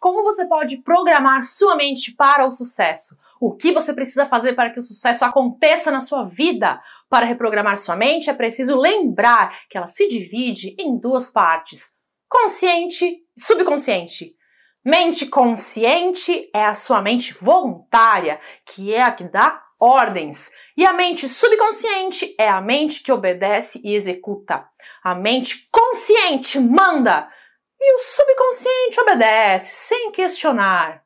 Como você pode programar sua mente para o sucesso? O que você precisa fazer para que o sucesso aconteça na sua vida? Para reprogramar sua mente, é preciso lembrar que ela se divide em duas partes: consciente e subconsciente. Mente consciente é a sua mente voluntária, que é a que dá ordens. E a mente subconsciente é a mente que obedece e executa. A mente consciente manda e o subconsciente obedece sem questionar.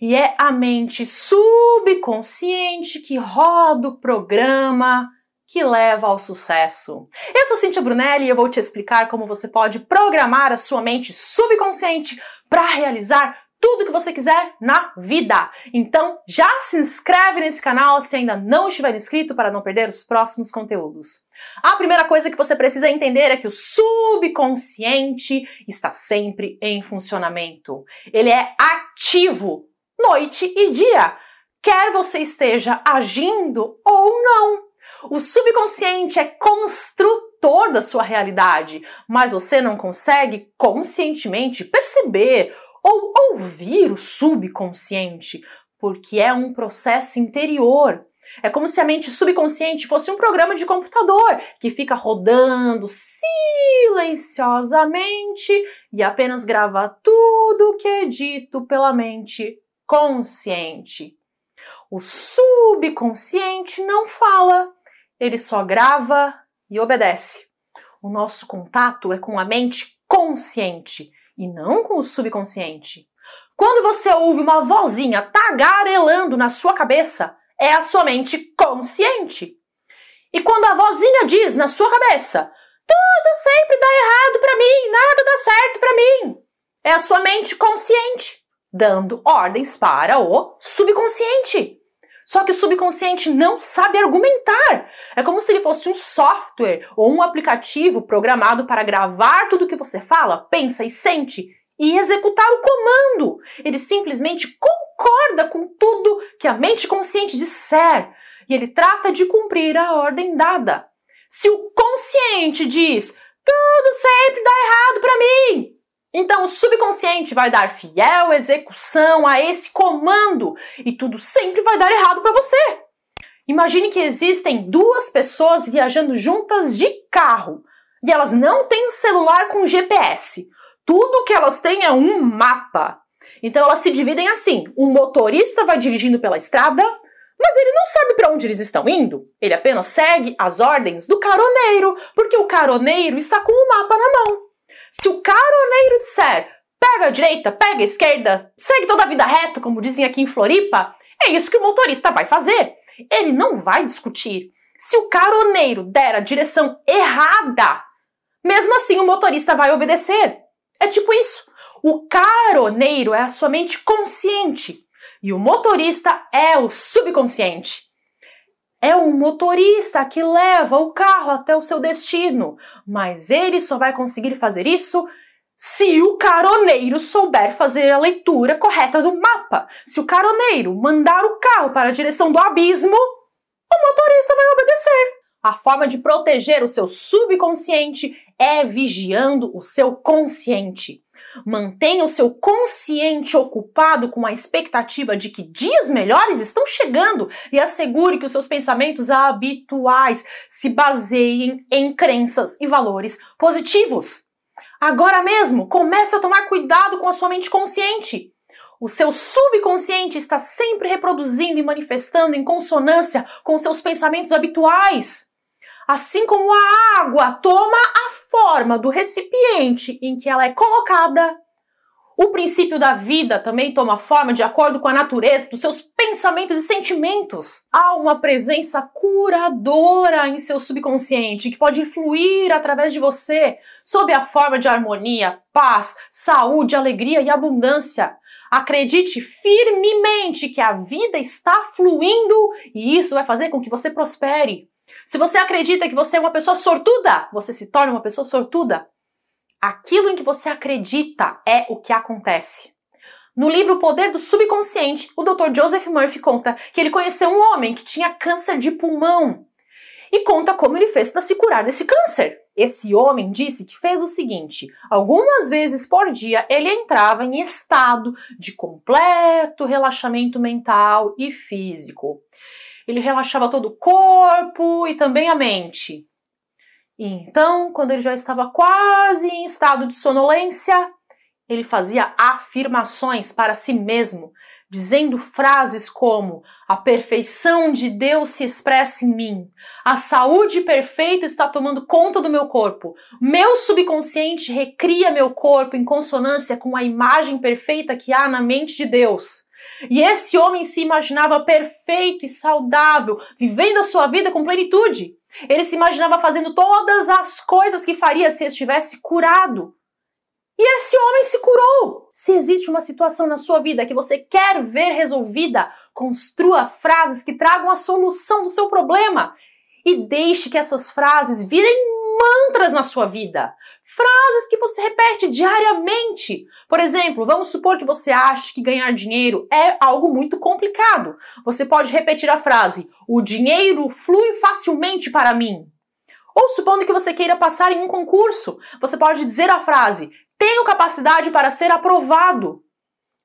E é a mente subconsciente que roda o programa que leva ao sucesso. Eu sou Cintia Brunelli e eu vou te explicar como você pode programar a sua mente subconsciente para realizar tudo que você quiser na vida. Então já se inscreve nesse canal se ainda não estiver inscrito para não perder os próximos conteúdos. A primeira coisa que você precisa entender é que o subconsciente está sempre em funcionamento. Ele é ativo noite e dia, quer você esteja agindo ou não. O subconsciente é construtor da sua realidade, mas você não consegue conscientemente perceber ou ouvir o subconsciente, porque é um processo interior. É como se a mente subconsciente fosse um programa de computador que fica rodando silenciosamente e apenas grava tudo o que é dito pela mente consciente. O subconsciente não fala, ele só grava e obedece. O nosso contato é com a mente consciente e não com o subconsciente. Quando você ouve uma vozinha tagarelando na sua cabeça, é a sua mente consciente. E quando a vozinha diz na sua cabeça, tudo sempre dá errado para mim, nada dá certo para mim, é a sua mente consciente dando ordens para o subconsciente. Só que o subconsciente não sabe argumentar. É como se ele fosse um software ou um aplicativo programado para gravar tudo que você fala, pensa e sente e executar o comando. Ele simplesmente concorda com tudo que a mente consciente disser e ele trata de cumprir a ordem dada. Se o consciente diz tudo sempre dá errado para mim, então, o subconsciente vai dar fiel execução a esse comando e tudo sempre vai dar errado para você. Imagine que existem duas pessoas viajando juntas de carro e elas não têm celular com GPS. Tudo que elas têm é um mapa. Então elas se dividem assim: o motorista vai dirigindo pela estrada, mas ele não sabe para onde eles estão indo. Ele apenas segue as ordens do caroneiro, porque o caroneiro está com o mapa na mão. Se o caroneiro disser pega a direita, pega a esquerda, segue toda a vida reto, como dizem aqui em Floripa, é isso que o motorista vai fazer. Ele não vai discutir. Se o caroneiro der a direção errada, mesmo assim o motorista vai obedecer. É tipo isso. O caroneiro é a sua mente consciente e o motorista é o subconsciente é o motorista que leva o carro até o seu destino, mas ele só vai conseguir fazer isso se o caroneiro souber fazer a leitura correta do mapa. Se o caroneiro mandar o carro para a direção do abismo, o motorista vai obedecer. A forma de proteger o seu subconsciente é vigiando o seu consciente. Mantenha o seu consciente ocupado com a expectativa de que dias melhores estão chegando e assegure que os seus pensamentos habituais se baseiem em crenças e valores positivos. Agora mesmo, comece a tomar cuidado com a sua mente consciente. O seu subconsciente está sempre reproduzindo e manifestando em consonância com seus pensamentos habituais assim como a água toma a forma do recipiente em que ela é colocada, o princípio da vida também toma forma de acordo com a natureza dos seus pensamentos e sentimentos. Há uma presença curadora em seu subconsciente que pode fluir através de você sob a forma de harmonia, paz, saúde, alegria e abundância. Acredite firmemente que a vida está fluindo e isso vai fazer com que você prospere. Se você acredita que você é uma pessoa sortuda, você se torna uma pessoa sortuda. Aquilo em que você acredita é o que acontece. No livro O Poder do Subconsciente, o Dr. Joseph Murphy conta que ele conheceu um homem que tinha câncer de pulmão e conta como ele fez para se curar desse câncer. Esse homem disse que fez o seguinte: algumas vezes por dia ele entrava em estado de completo relaxamento mental e físico ele relaxava todo o corpo e também a mente. então, quando ele já estava quase em estado de sonolência, ele fazia afirmações para si mesmo, dizendo frases como: A perfeição de Deus se expressa em mim, a saúde perfeita está tomando conta do meu corpo, meu subconsciente recria meu corpo em consonância com a imagem perfeita que há na mente de Deus. E esse homem se imaginava perfeito e saudável, vivendo a sua vida com plenitude. Ele se imaginava fazendo todas as coisas que faria se estivesse curado. E esse homem se curou. Se existe uma situação na sua vida que você quer ver resolvida, construa frases que tragam a solução do seu problema e deixe que essas frases virem mantras na sua vida frases que você repete diariamente. Por exemplo, vamos supor que você acha que ganhar dinheiro é algo muito complicado. Você pode repetir a frase: o dinheiro flui facilmente para mim. Ou supondo que você queira passar em um concurso, você pode dizer a frase: tenho capacidade para ser aprovado.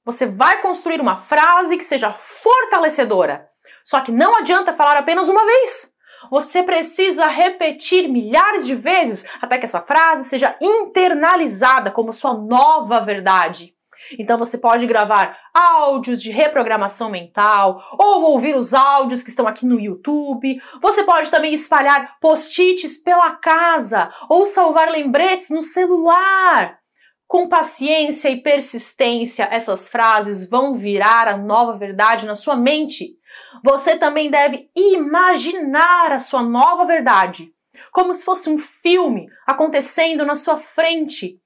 Você vai construir uma frase que seja fortalecedora. Só que não adianta falar apenas uma vez. Você precisa repetir milhares de vezes até que essa frase seja internalizada como sua nova verdade. Então você pode gravar áudios de reprogramação mental ou ouvir os áudios que estão aqui no YouTube. Você pode também espalhar post-its pela casa ou salvar lembretes no celular. Com paciência e persistência, essas frases vão virar a nova verdade na sua mente você também deve imaginar a sua nova verdade, como se fosse um filme acontecendo na sua frente.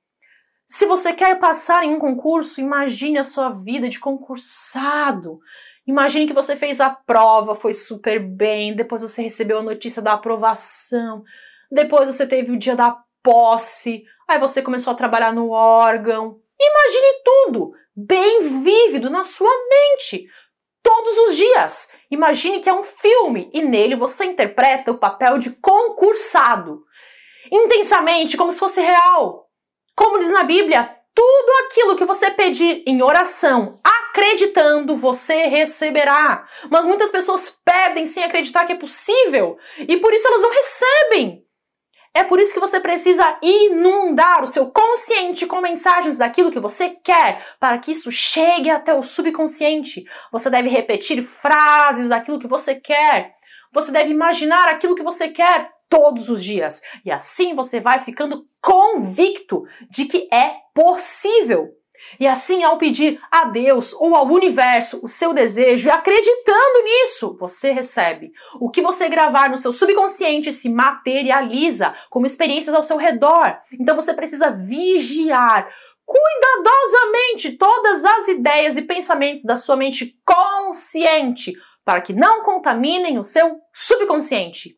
Se você quer passar em um concurso, imagine a sua vida de concursado. Imagine que você fez a prova, foi super bem, depois você recebeu a notícia da aprovação, depois você teve o dia da posse, aí você começou a trabalhar no órgão. Imagine tudo bem vívido na sua mente, todos os dias. Imagine que é um filme e nele você interpreta o papel de concursado. Intensamente, como se fosse real. Como diz na Bíblia, tudo aquilo que você pedir em oração, acreditando, você receberá. Mas muitas pessoas pedem sem acreditar que é possível e por isso elas não recebem. É por isso que você precisa inundar o seu consciente com mensagens daquilo que você quer, para que isso chegue até o subconsciente. Você deve repetir frases daquilo que você quer. Você deve imaginar aquilo que você quer todos os dias. E assim você vai ficando convicto de que é possível. E assim, ao pedir a Deus ou ao universo o seu desejo e acreditando nisso, você recebe. O que você gravar no seu subconsciente se materializa como experiências ao seu redor. Então você precisa vigiar cuidadosamente todas as ideias e pensamentos da sua mente consciente para que não contaminem o seu subconsciente.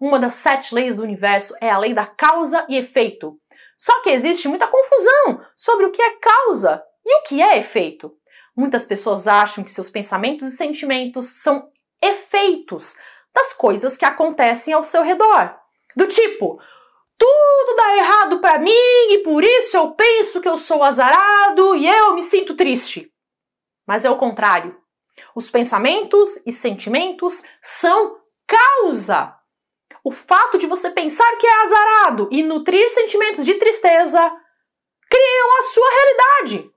Uma das sete leis do universo é a lei da causa e efeito. Só que existe muita confusão sobre o que é causa e o que é efeito. Muitas pessoas acham que seus pensamentos e sentimentos são efeitos das coisas que acontecem ao seu redor. Do tipo, tudo dá errado para mim e por isso eu penso que eu sou azarado e eu me sinto triste. Mas é o contrário. Os pensamentos e sentimentos são causa o fato de você pensar que é azarado e nutrir sentimentos de tristeza criam a sua realidade.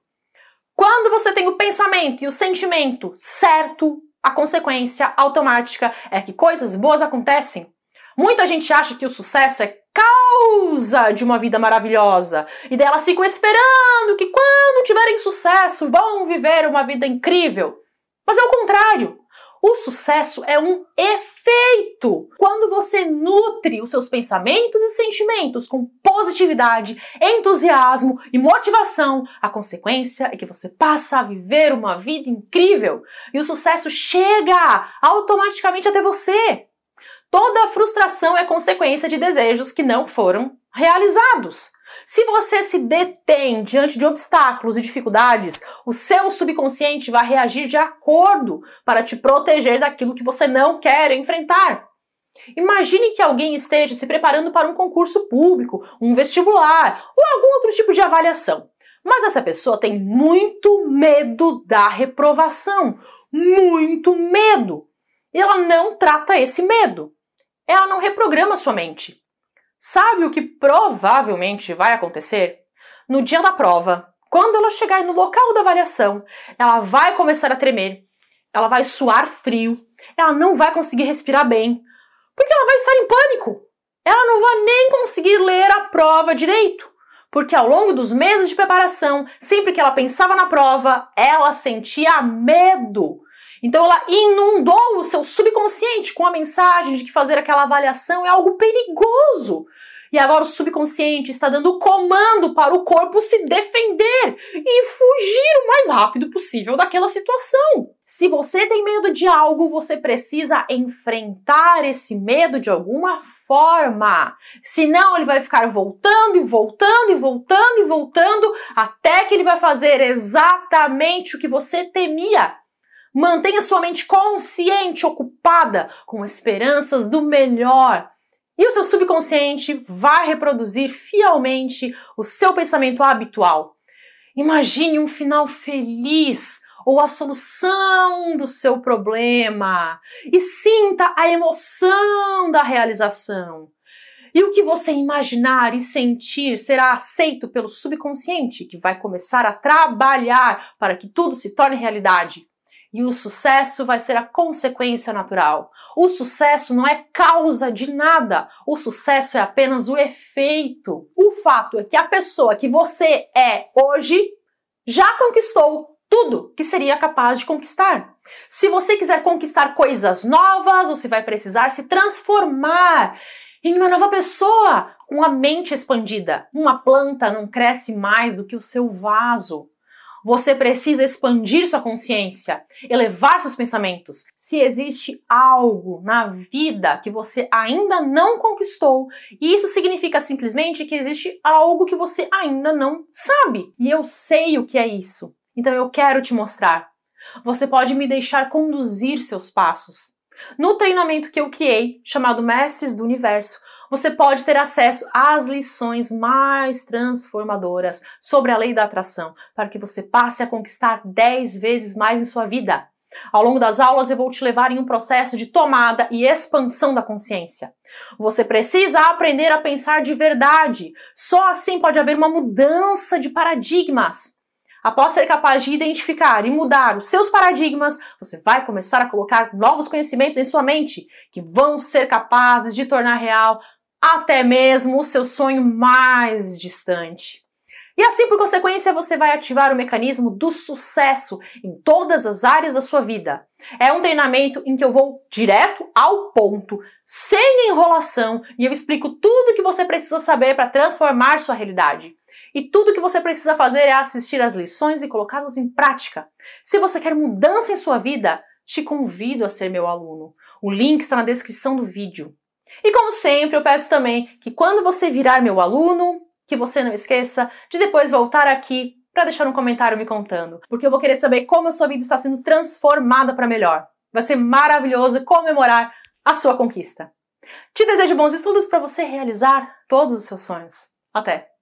Quando você tem o pensamento e o sentimento certo, a consequência automática é que coisas boas acontecem. Muita gente acha que o sucesso é causa de uma vida maravilhosa. E delas ficam esperando que quando tiverem sucesso vão viver uma vida incrível. Mas é o contrário. O sucesso é um efeito quando você nutre os seus pensamentos e sentimentos com positividade, entusiasmo e motivação. A consequência é que você passa a viver uma vida incrível e o sucesso chega automaticamente até você. Toda frustração é consequência de desejos que não foram realizados. Se você se detém diante de obstáculos e dificuldades, o seu subconsciente vai reagir de acordo para te proteger daquilo que você não quer enfrentar. Imagine que alguém esteja se preparando para um concurso público, um vestibular ou algum outro tipo de avaliação. Mas essa pessoa tem muito medo da reprovação, muito medo. E ela não trata esse medo. Ela não reprograma sua mente. Sabe o que provavelmente vai acontecer? No dia da prova, quando ela chegar no local da avaliação, ela vai começar a tremer, ela vai suar frio, ela não vai conseguir respirar bem, porque ela vai estar em pânico. Ela não vai nem conseguir ler a prova direito, porque ao longo dos meses de preparação, sempre que ela pensava na prova, ela sentia medo então ela inundou o seu subconsciente com a mensagem de que fazer aquela avaliação é algo perigoso. E agora o subconsciente está dando comando para o corpo se defender e fugir o mais rápido possível daquela situação. Se você tem medo de algo, você precisa enfrentar esse medo de alguma forma. Senão ele vai ficar voltando e voltando e voltando e voltando até que ele vai fazer exatamente o que você temia Mantenha sua mente consciente, ocupada com esperanças do melhor. E o seu subconsciente vai reproduzir fielmente o seu pensamento habitual. Imagine um final feliz ou a solução do seu problema e sinta a emoção da realização. E o que você imaginar e sentir será aceito pelo subconsciente, que vai começar a trabalhar para que tudo se torne realidade. E o sucesso vai ser a consequência natural. O sucesso não é causa de nada. O sucesso é apenas o efeito. O fato é que a pessoa que você é hoje já conquistou tudo que seria capaz de conquistar. Se você quiser conquistar coisas novas, você vai precisar se transformar em uma nova pessoa com a mente expandida. Uma planta não cresce mais do que o seu vaso. Você precisa expandir sua consciência, elevar seus pensamentos. Se existe algo na vida que você ainda não conquistou, isso significa simplesmente que existe algo que você ainda não sabe. E eu sei o que é isso. Então eu quero te mostrar. Você pode me deixar conduzir seus passos. No treinamento que eu criei, chamado Mestres do Universo, você pode ter acesso às lições mais transformadoras sobre a lei da atração, para que você passe a conquistar 10 vezes mais em sua vida. Ao longo das aulas, eu vou te levar em um processo de tomada e expansão da consciência. Você precisa aprender a pensar de verdade. Só assim pode haver uma mudança de paradigmas. Após ser capaz de identificar e mudar os seus paradigmas, você vai começar a colocar novos conhecimentos em sua mente que vão ser capazes de tornar real até mesmo o seu sonho mais distante. E assim, por consequência, você vai ativar o mecanismo do sucesso em todas as áreas da sua vida. É um treinamento em que eu vou direto ao ponto, sem enrolação, e eu explico tudo o que você precisa saber para transformar sua realidade. E tudo o que você precisa fazer é assistir às lições e colocá-las em prática. Se você quer mudança em sua vida, te convido a ser meu aluno. O link está na descrição do vídeo. E como sempre, eu peço também que quando você virar meu aluno, que você não esqueça de depois voltar aqui para deixar um comentário me contando, porque eu vou querer saber como a sua vida está sendo transformada para melhor. Vai ser maravilhoso comemorar a sua conquista. Te desejo bons estudos para você realizar todos os seus sonhos. Até!